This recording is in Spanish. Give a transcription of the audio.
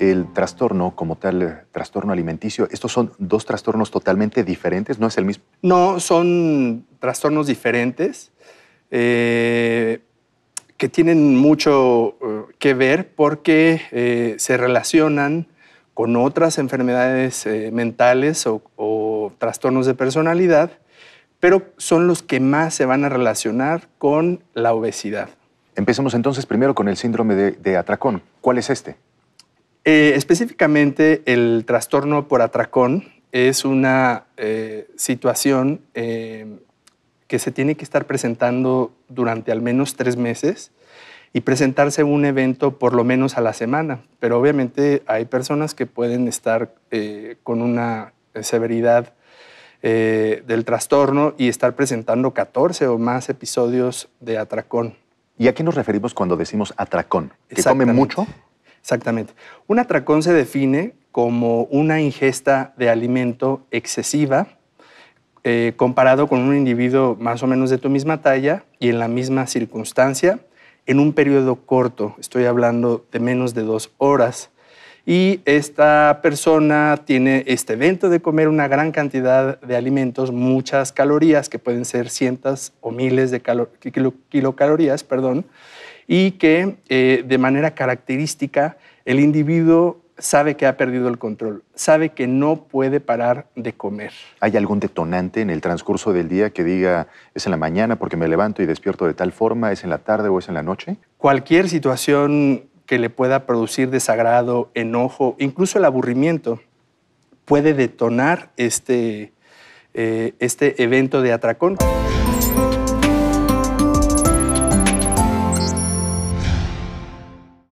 el trastorno como tal, eh, trastorno alimenticio, ¿estos son dos trastornos totalmente diferentes? ¿No es el mismo? No, son trastornos diferentes eh, que tienen mucho eh, que ver porque se relacionan con otras enfermedades mentales o, trastornos de personalidad, pero son los que más se van a relacionar con la obesidad. Empecemos entonces primero con el síndrome de, atracón. ¿Cuál es este? Eh, específicamente el trastorno por atracón es una eh, situación eh, que se tiene que estar presentando durante al menos tres meses y presentarse un evento por lo menos a la semana. Pero obviamente hay personas que pueden estar con una severidad del trastorno y estar presentando 14 o más episodios de atracón. ¿Y a qué nos referimos cuando decimos atracón? ¿Que come mucho? Exactamente. Un atracón se define como una ingesta de alimento excesiva eh, comparado con un individuo más o menos de tu misma talla y en la misma circunstancia en un periodo corto, estoy hablando de menos de dos horas. Y esta persona tiene este evento de comer una gran cantidad de alimentos, muchas calorías, que pueden ser cientos o miles de kilocalorías, perdón, y que eh, de manera característica el individuo sabe que ha perdido el control, sabe que no puede parar de comer. ¿Hay algún detonante en el transcurso del día que diga es en la mañana porque me levanto y despierto de tal forma, es en la tarde o es en la noche? Cualquier situación que le pueda producir desagrado, enojo, incluso el aburrimiento, puede detonar este, eh, este evento de atracón.